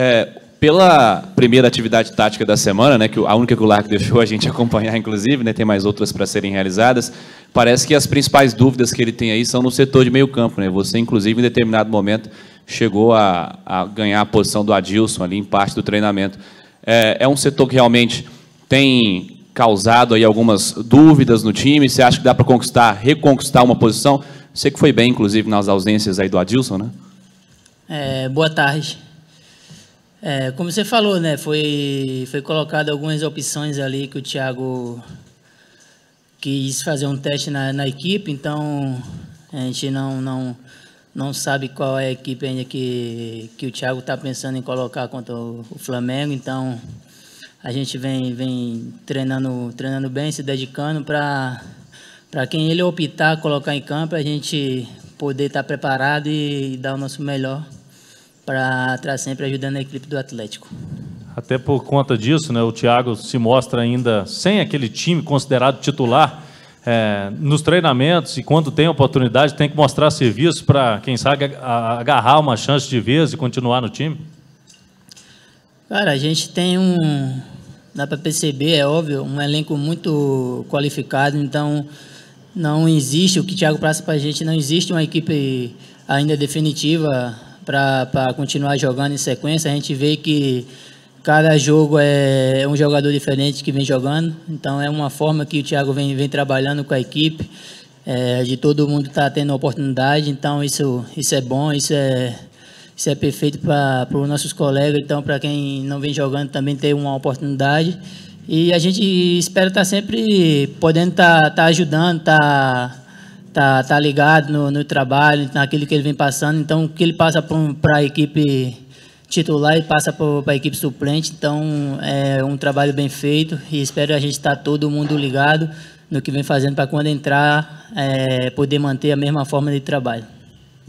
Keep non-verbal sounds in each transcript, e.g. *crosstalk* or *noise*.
É, pela primeira atividade tática da semana, né, que a única que o LARC deixou a gente *laughs* acompanhar, inclusive, né, tem mais outras para serem realizadas, parece que as principais dúvidas que ele tem aí são no setor de meio campo. Né? Você, inclusive, em determinado momento, chegou a, a ganhar a posição do Adilson ali em parte do treinamento. É, é um setor que realmente tem causado aí algumas dúvidas no time? Você acha que dá para conquistar, reconquistar uma posição? Você que foi bem, inclusive, nas ausências aí do Adilson, né? É, boa tarde. É, como você falou, né, foi, foi colocado algumas opções ali que o Thiago quis fazer um teste na, na equipe, então a gente não, não, não sabe qual é a equipe ainda que, que o Thiago está pensando em colocar contra o, o, Flamengo, então a gente vem, vem treinando, treinando bem, se dedicando para quem ele optar colocar em campo, a gente poder estar tá preparado e, e dar o nosso melhor para estar sempre ajudando a equipe do Atlético. Até por conta disso, né, o Thiago se mostra ainda sem aquele time considerado titular. É, nos treinamentos e quando tem oportunidade, tem que mostrar serviço para, quem sabe, agarrar uma chance de vez e continuar no time? Cara, a gente tem um. Dá para perceber, é óbvio, um elenco muito qualificado, então não existe, o que o Thiago passa para a gente, não existe uma equipe ainda definitiva para continuar jogando em sequência. A gente vê que cada jogo é um jogador diferente que vem jogando, então é uma forma que o Thiago vem, vem trabalhando com a equipe, é, de todo mundo estar tá tendo oportunidade, então isso, isso é bom, isso é, isso é perfeito para os nossos colegas, então para quem não vem jogando também ter uma oportunidade. E a gente espera estar tá sempre podendo estar tá, tá ajudando, estar tá tá, tá ligado no, no trabalho, naquilo que ele vem passando. Então, o que ele passa para a equipe titular e passa para a equipe suplente. Então, é um trabalho bem feito e espero a gente estar tá todo mundo ligado no que vem fazendo para quando entrar, é, poder manter a mesma forma de trabalho.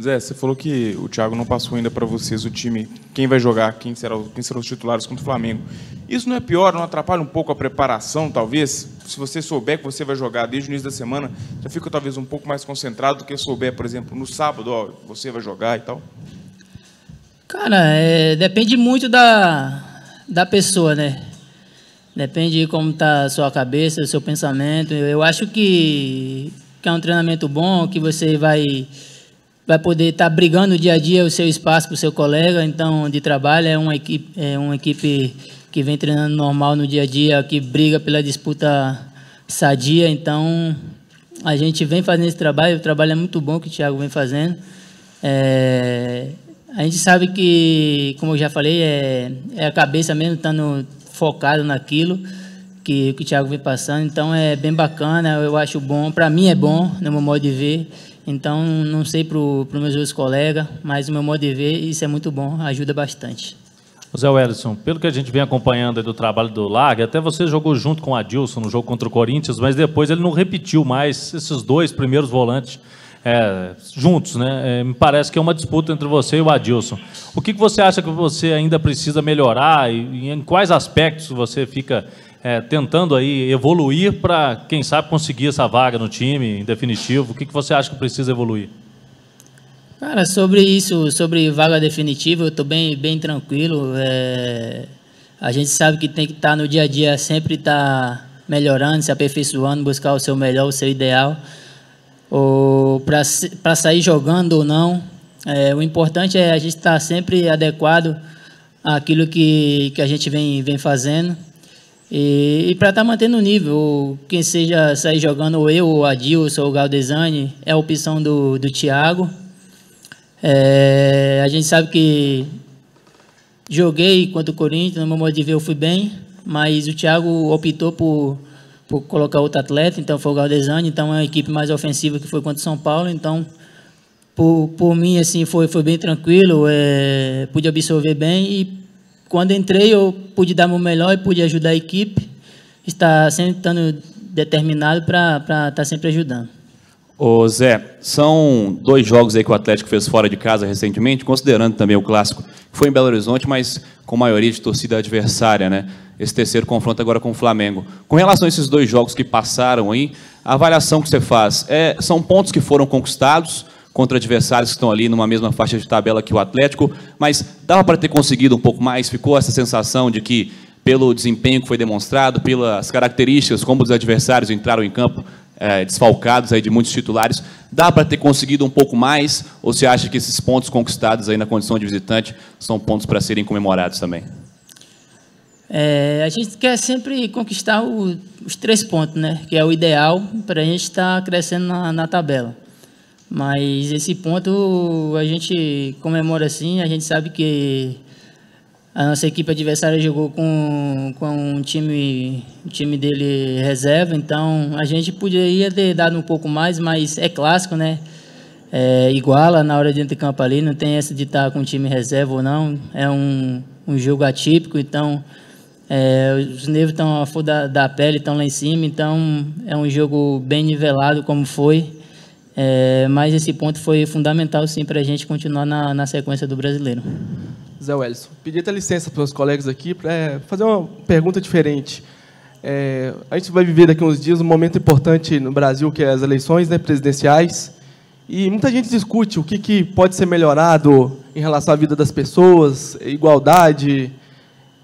Zé, você falou que o Thiago não passou ainda para vocês o time, quem vai jogar, quem, quem serão os titulares contra o Flamengo. Isso não é pior, não atrapalha um pouco a preparação, talvez? Se você souber que você vai jogar desde o início da semana, já fica talvez um pouco mais concentrado do que souber, por exemplo, no sábado, ó, você vai jogar e tal? Cara, é, depende muito da, da pessoa, né? Depende de como tá a sua cabeça, o seu pensamento. Eu acho que, que é um treinamento bom, que você vai vai poder estar tá brigando dia a dia o seu espaço para o seu colega, então de trabalho é uma equipe, é uma equipe que vem treinando normal no dia a dia, que briga pela disputa sadia, então a gente vem fazendo esse trabalho, o trabalho é muito bom que o Thiago vem fazendo. É, a gente sabe que, como eu já falei, é, é a cabeça mesmo estando focado naquilo que, que o Thiago vem passando, então é bem bacana, eu acho bom, para mim é bom, no meu modo de ver, então, não sei para os meus outros colegas, mas o meu modo de ver, isso é muito bom, ajuda bastante. Zé Wellison, pelo que a gente vem acompanhando do trabalho do Largue, até você jogou junto com o Adilson no jogo contra o Corinthians, mas depois ele não repetiu mais esses dois primeiros volantes é, juntos, né? É, me parece que é uma disputa entre você e o Adilson. O que, que você acha que você ainda precisa melhorar e, e em quais aspectos você fica é, tentando aí evoluir para, quem sabe, conseguir essa vaga no time, em definitivo? O que, que você acha que precisa evoluir? Cara, sobre isso, sobre vaga definitiva, eu estou bem, bem tranquilo. É... A gente sabe que tem que estar tá no dia a dia, sempre estar tá melhorando, se aperfeiçoando, buscar o seu melhor, o seu ideal. Para sair jogando ou não, é, o importante é a gente estar tá sempre adequado àquilo que, que a gente vem, vem fazendo. E, e para estar tá mantendo o nível, quem seja sair jogando, ou eu, ou a Dilson, ou o Galdesani, é a opção do, do Thiago. É, a gente sabe que joguei contra o Corinthians, no meu modo de ver eu fui bem, mas o Thiago optou por, por colocar outro atleta, então foi o Galdesani, então é uma equipe mais ofensiva que foi contra o São Paulo, então por, por mim assim foi, foi bem tranquilo, é, pude absorver bem e quando entrei, eu pude dar o meu melhor e pude ajudar a equipe. Está sempre estando determinado para estar tá sempre ajudando. Ô Zé, são dois jogos aí que o Atlético fez fora de casa recentemente, considerando também o clássico, foi em Belo Horizonte, mas com maioria de torcida adversária, né? Esse terceiro confronto agora com o Flamengo. Com relação a esses dois jogos que passaram aí, a avaliação que você faz, é, são pontos que foram conquistados, contra adversários que estão ali numa mesma faixa de tabela que o Atlético, mas dava para ter conseguido um pouco mais, ficou essa sensação de que, pelo desempenho que foi demonstrado, pelas características, como os adversários entraram em campo é, desfalcados aí de muitos titulares, dá para ter conseguido um pouco mais, ou você acha que esses pontos conquistados aí na condição de visitante são pontos para serem comemorados também? É, a gente quer sempre conquistar o, os três pontos, né? Que é o ideal para a gente estar tá crescendo na, na tabela. Mas esse ponto a gente comemora assim, a gente sabe que a nossa equipe adversária jogou com, com um time, time dele reserva, então a gente poderia ter dado um pouco mais, mas é clássico, né? É, iguala na hora de entrar em campo ali, não tem essa de estar com time reserva ou não, é um, um jogo atípico, então é, os nervos estão a da, da pele, estão lá em cima, então é um jogo bem nivelado como foi. É, mas esse ponto foi fundamental, sim, para a gente continuar na, na sequência do brasileiro. Zé Welleson, pedi até licença para os colegas aqui para é, fazer uma pergunta diferente. É, a gente vai viver daqui a uns dias um momento importante no Brasil, que é as eleições né, presidenciais. E muita gente discute o que, que pode ser melhorado em relação à vida das pessoas, igualdade.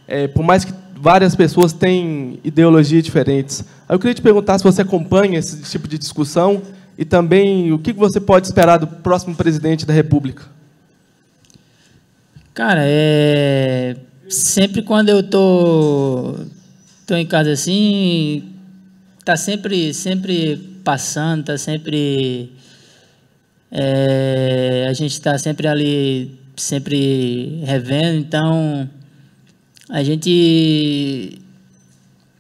É, por mais que várias pessoas tenham ideologias diferentes. Eu queria te perguntar se você acompanha esse tipo de discussão e também, o que você pode esperar do próximo presidente da República? Cara, é... sempre quando eu tô, tô em casa assim, tá sempre, sempre passando, tá sempre... É... A gente está sempre ali, sempre revendo, então a gente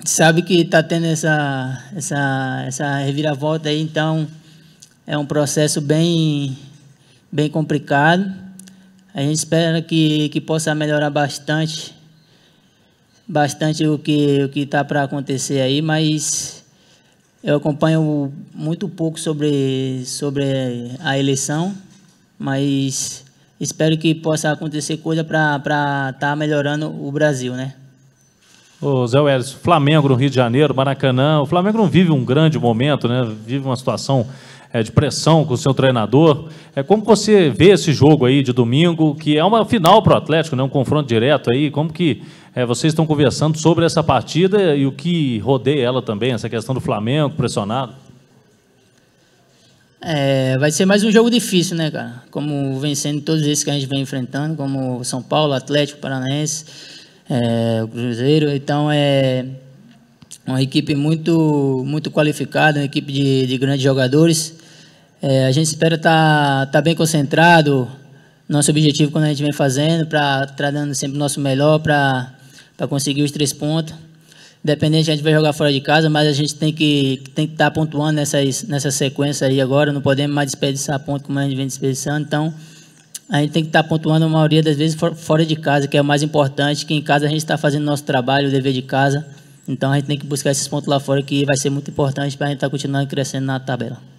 sabe que está tendo essa, essa, essa reviravolta aí, então é um processo bem, bem complicado. A gente espera que, que possa melhorar bastante, bastante o que o que está para acontecer aí, mas eu acompanho muito pouco sobre, sobre a eleição, mas espero que possa acontecer coisa para estar tá melhorando o Brasil, né? Ô, Zé Welles, Flamengo no Rio de Janeiro, Maracanã, o Flamengo não vive um grande momento, né? Vive uma situação é, de pressão com o seu treinador. É, como você vê esse jogo aí de domingo, que é uma final para o Atlético, né, um confronto direto aí? Como que é, vocês estão conversando sobre essa partida e o que rodeia ela também, essa questão do Flamengo pressionado? É, vai ser mais um jogo difícil, né, cara? Como vencendo todos esses que a gente vem enfrentando, como São Paulo, Atlético, Paranaense, é, Cruzeiro. Então é uma equipe muito, muito qualificada, uma equipe de, de grandes jogadores. É, a gente espera estar tá, tá bem concentrado, nosso objetivo quando a gente vem fazendo, para estar dando sempre o nosso melhor para conseguir os três pontos. Independente, a gente vai jogar fora de casa, mas a gente tem que tem que estar tá pontuando nessas, nessa sequência aí agora, não podemos mais desperdiçar ponto como a gente vem desperdiçando, então a gente tem que estar tá pontuando a maioria das vezes fora de casa, que é o mais importante, que em casa a gente está fazendo nosso trabalho, o dever de casa. Então a gente tem que buscar esses pontos lá fora, que vai ser muito importante para a gente estar tá continuando crescendo na tabela.